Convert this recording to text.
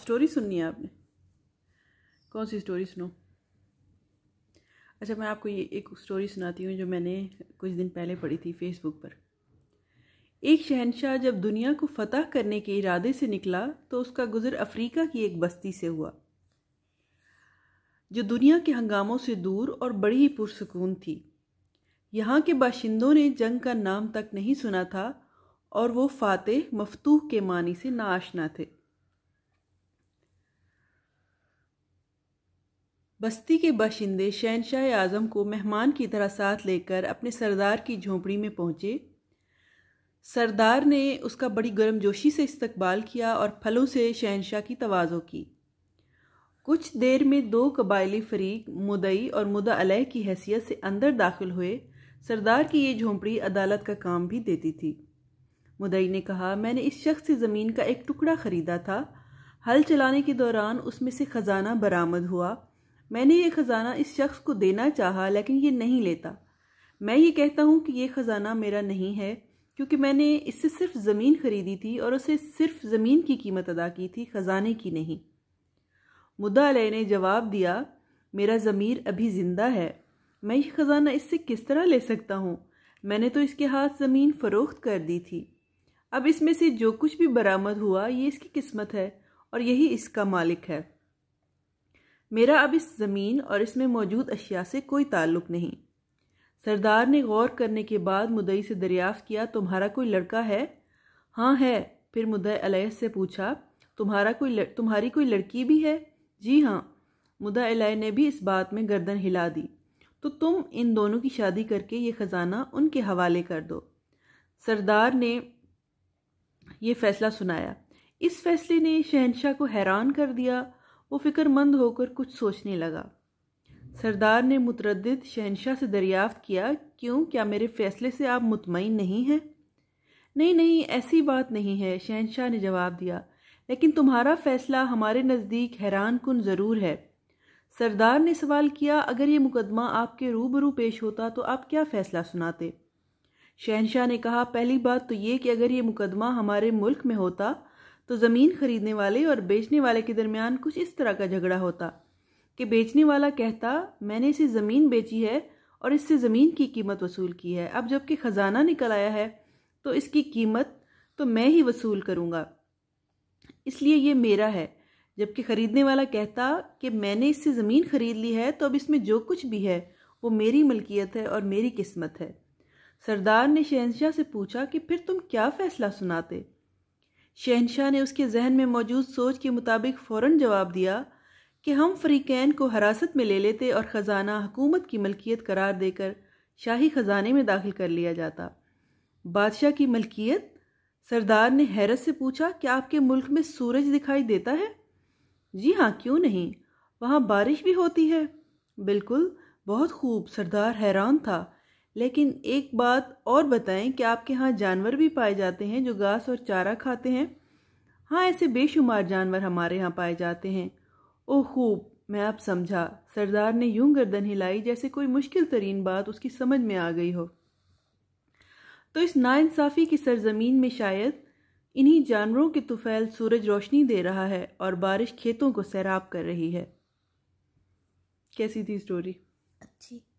story सुननी है आपने कौन सी स्टोरी सुनो अच्छा मैं आपको ये एक स्टोरी सुनाती हूँ जो मैंने कुछ दिन पहले पढ़ी थी फेसबुक पर एक शहनशाह जब दुनिया को फतह करने के इरादे से निकला तो उसका गुजर अफ्रीका की एक बस्ती से हुआ जो दुनिया के हंगामों से दूर और बड़ी ही पुरसकून थी यहाँ के बाशिंदों ने जंग का नाम तक नहीं सुना था और वो फातेह मफतूह के मानी से ना थे बस्ती के बाशिंदे शहनशाह आज़म को मेहमान की तरह साथ लेकर अपने सरदार की झोंपड़ी में पहुँचे सरदार ने उसका बड़ी गर्मजोशी से इस्तकबाल किया और फलों से शहनशाह की तवाज़ो की कुछ देर में दो कबायली फरीक मुदई और मुदा अलह की हैसियत से अंदर दाखिल हुए सरदार की ये झोंपड़ी अदालत का काम भी देती थी मुदई ने कहा मैंने इस शख्स से ज़मीन का एक टुकड़ा ख़रीदा था हल चलाने के दौरान उसमें से ख़जाना बरामद हुआ मैंने ये ख़ज़ाना इस शख्स को देना चाहा लेकिन ये नहीं लेता मैं ये कहता हूँ कि ये ख़ज़ाना मेरा नहीं है क्योंकि मैंने इससे सिर्फ ज़मीन खरीदी थी और उसे सिर्फ ज़मीन की कीमत अदा की थी ख़जाने की नहीं मुद्दा ने जवाब दिया मेरा ज़मीर अभी ज़िंदा है मैं ये ख़ज़ाना इससे किस तरह ले सकता हूँ मैंने तो इसके हाथ ज़मीन फ़रोख्त कर दी थी अब इसमें से जो कुछ भी बरामद हुआ ये इसकी किस्मत है और यही इसका मालिक है मेरा अब इस ज़मीन और इसमें मौजूद अशिया से कोई ताल्लुक नहीं सरदार ने गौर करने के बाद मुदई से दरियाफ़ किया तुम्हारा कोई लड़का है हाँ है फिर मुदई अलैस से पूछा तुम्हारा कोई लड़, तुम्हारी कोई लड़की भी है जी हाँ मुदा अलय ने भी इस बात में गर्दन हिला दी तो तुम इन दोनों की शादी करके ये ख़जाना उनके हवाले कर दो सरदार ने यह फैसला सुनाया इस फैसले ने शहनशाह को हैरान कर दिया वो फिक्रमंद होकर कुछ सोचने लगा सरदार ने मुतरद शहनशाह से दरियाफ्त किया क्यों क्या मेरे फैसले से आप मुतमिन नहीं हैं नहीं नहीं ऐसी बात नहीं है शहनशाह ने जवाब दिया लेकिन तुम्हारा फैसला हमारे नज़दीक हैरान कन ज़रूर है सरदार ने सवाल किया अगर ये मुकदमा आपके रूबरू पेश होता तो आप क्या फ़ैसला सुनाते शहनशाह ने कहा पहली बात तो ये कि अगर ये मुकदमा हमारे मुल्क में होता तो ज़मीन खरीदने वाले और बेचने वाले के दरमियान कुछ इस तरह का झगड़ा होता कि बेचने वाला कहता मैंने इसे ज़मीन बेची है और इससे ज़मीन की कीमत वसूल की है अब जबकि ख़जाना निकल आया है तो इसकी कीमत तो मैं ही वसूल करूँगा इसलिए ये मेरा है जबकि ख़रीदने वाला कहता कि मैंने इससे ज़मीन खरीद ली है तो अब इसमें जो कुछ भी है वो मेरी मलकियत है और मेरी किस्मत है सरदार ने शहनशाह से पूछा कि फिर तुम क्या फ़ैसला सुनाते शहनशाह ने उसके जहन में मौजूद सोच के मुताबिक फ़ौर जवाब दिया कि हम फ्रीकैन को हरासत में ले लेते और ख़जाना हुकूमत की मलकियत करार देकर शाही ख़जाने में दाखिल कर लिया जाता बादशाह की मलकियत सरदार ने हैरत से पूछा क्या आपके मुल्क में सूरज दिखाई देता है जी हाँ क्यों नहीं वहाँ बारिश भी होती है बिल्कुल बहुत खूब सरदार हैरान था लेकिन एक बात और बताएं कि आपके यहाँ जानवर भी पाए जाते हैं जो घास और चारा खाते हैं हाँ ऐसे बेशुमार जानवर हमारे यहाँ पाए जाते हैं ओह खूब मैं आप समझा सरदार ने यूं गर्दन हिलाई जैसे कोई मुश्किल तरीन बात उसकी समझ में आ गई हो तो इस नाइंसाफ़ी की सरजमीन में शायद इन्हीं जानवरों के तुफैल सूरज रोशनी दे रहा है और बारिश खेतों को सैराब कर रही है कैसी थी स्टोरी अच्छी